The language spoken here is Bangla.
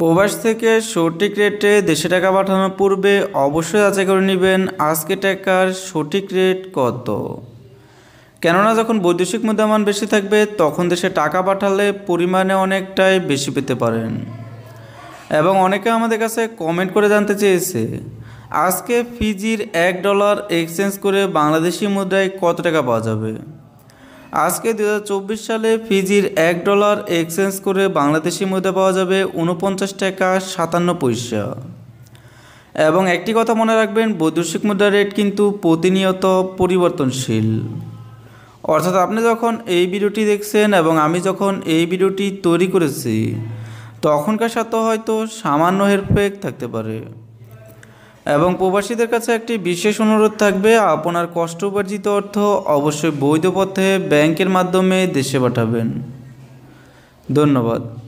প্রবাস থেকে সঠিক রেটে দেশে টাকা পাঠানোর পূর্বে অবশ্যই যাচাই করে নেবেন আজকে টাকার সঠিক রেট কত কেননা যখন বৈদেশিক মুদ্রামান বেশি থাকবে তখন দেশে টাকা পাঠালে পরিমাণে অনেকটাই বেশি পেতে পারেন এবং অনেকে আমাদের কাছে কমেন্ট করে জানতে চেয়েছে আজকে ফিজির এক ডলার এক্সচেঞ্জ করে বাংলাদেশি মুদ্রায় কত টাকা পাওয়া যাবে আজকে দু সালে ফিজির এক ডলার এক্সচেঞ্জ করে বাংলাদেশি মুদ্রা পাওয়া যাবে উনপঞ্চাশ টাকা সাতান্ন পয়সা এবং একটি কথা মনে রাখবেন বৈদেশিক মুদ্রা রেট কিন্তু প্রতিনিয়ত পরিবর্তনশীল অর্থাৎ আপনি যখন এই ভিডিওটি দেখছেন এবং আমি যখন এই ভিডিওটি তৈরি করেছি তখনকার সাথে হয়তো সামান্য হেরফেক থাকতে পারে এবং প্রবাসীদের কাছে একটি বিশেষ অনুরোধ থাকবে আপনার কষ্ট উপার্জিত অর্থ অবশ্যই বৈধ পথে ব্যাংকের মাধ্যমে দেশে পাঠাবেন ধন্যবাদ